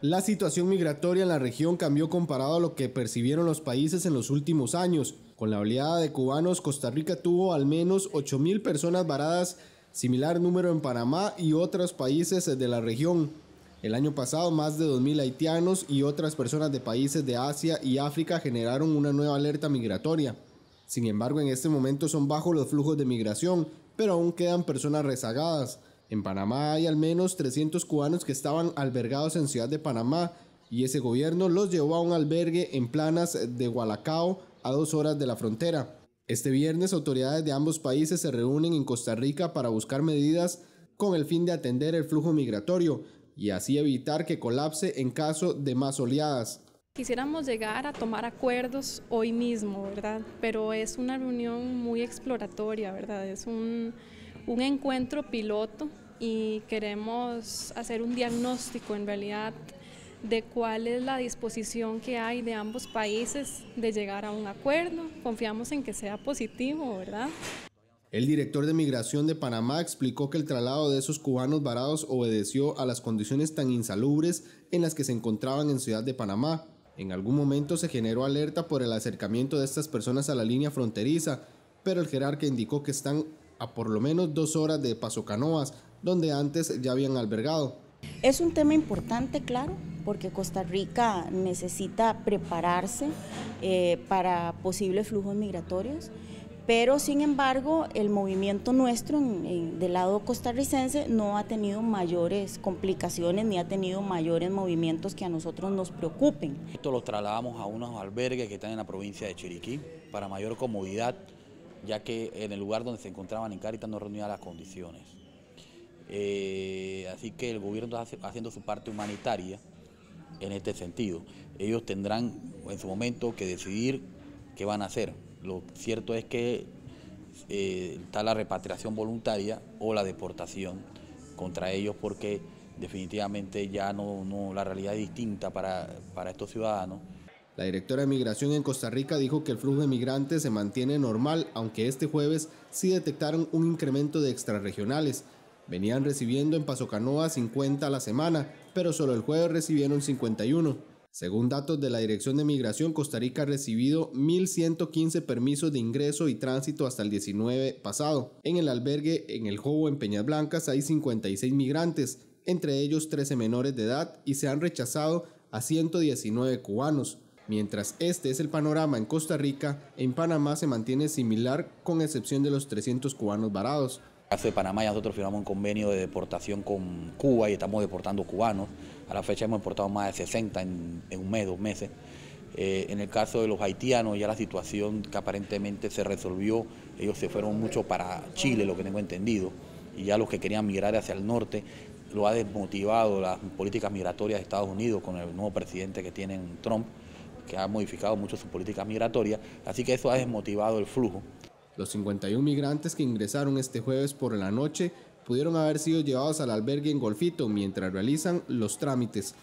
La situación migratoria en la región cambió comparado a lo que percibieron los países en los últimos años. Con la oleada de cubanos, Costa Rica tuvo al menos 8.000 personas varadas, similar número en Panamá y otros países de la región. El año pasado, más de 2.000 haitianos y otras personas de países de Asia y África generaron una nueva alerta migratoria. Sin embargo, en este momento son bajos los flujos de migración, pero aún quedan personas rezagadas. En Panamá hay al menos 300 cubanos que estaban albergados en Ciudad de Panamá y ese gobierno los llevó a un albergue en Planas de Gualacao a dos horas de la frontera. Este viernes autoridades de ambos países se reúnen en Costa Rica para buscar medidas con el fin de atender el flujo migratorio y así evitar que colapse en caso de más oleadas. Quisiéramos llegar a tomar acuerdos hoy mismo, ¿verdad? Pero es una reunión muy exploratoria, ¿verdad? Es un, encuentro piloto y queremos hacer un diagnóstico en realidad de cuál es la disposición que hay de ambos países de llegar a un acuerdo. Confiamos en que sea positivo, ¿verdad? El director de Migración de Panamá explicó que el traslado de esos cubanos varados obedeció a las condiciones tan insalubres en las que se encontraban en Ciudad de Panamá. En algún momento se generó alerta por el acercamiento de estas personas a la línea fronteriza, pero el jerarca indicó que están a por lo menos dos horas de Paso Canoas, donde antes ya habían albergado. Es un tema importante, claro, porque Costa Rica necesita prepararse eh, para posibles flujos migratorios, pero sin embargo el movimiento nuestro del lado costarricense no ha tenido mayores complicaciones ni ha tenido mayores movimientos que a nosotros nos preocupen. Esto lo trasladamos a unos albergues que están en la provincia de Chiriquí para mayor comodidad, ya que en el lugar donde se encontraban en Carita no reunía las condiciones. Eh, así que el gobierno está haciendo su parte humanitaria en este sentido. Ellos tendrán en su momento que decidir qué van a hacer. Lo cierto es que eh, está la repatriación voluntaria o la deportación contra ellos porque definitivamente ya no, la realidad es distinta para, para estos ciudadanos. La directora de Migración en Costa Rica dijo que el flujo de migrantes se mantiene normal, aunque este jueves sí detectaron un incremento de extrarregionales, Venían recibiendo en Paso Canoa 50 a la semana, pero solo el jueves recibieron 51. Según datos de la Dirección de Migración, Costa Rica ha recibido 1.115 permisos de ingreso y tránsito hasta el 19 pasado. En el albergue en El Jobo, en Peñas Blancas, hay 56 migrantes, entre ellos 13 menores de edad, y se han rechazado a 119 cubanos. Mientras este es el panorama en Costa Rica, en Panamá se mantiene similar con excepción de los 300 cubanos varados. En el caso de Panamá, ya nosotros firmamos un convenio de deportación con Cuba y estamos deportando cubanos. A la fecha hemos deportado más de 60 en, un mes, dos meses. Eh, en el caso de los haitianos, ya la situación que aparentemente se resolvió, ellos se fueron mucho para Chile, lo que tengo entendido, y ya los que querían migrar hacia el norte, lo ha desmotivado las políticas migratorias de Estados Unidos con el nuevo presidente que tienen Trump, que ha modificado mucho su política migratoria, así que eso ha desmotivado el flujo. Los 51 migrantes que ingresaron este jueves por la noche pudieron haber sido llevados al albergue en Golfito mientras realizan los trámites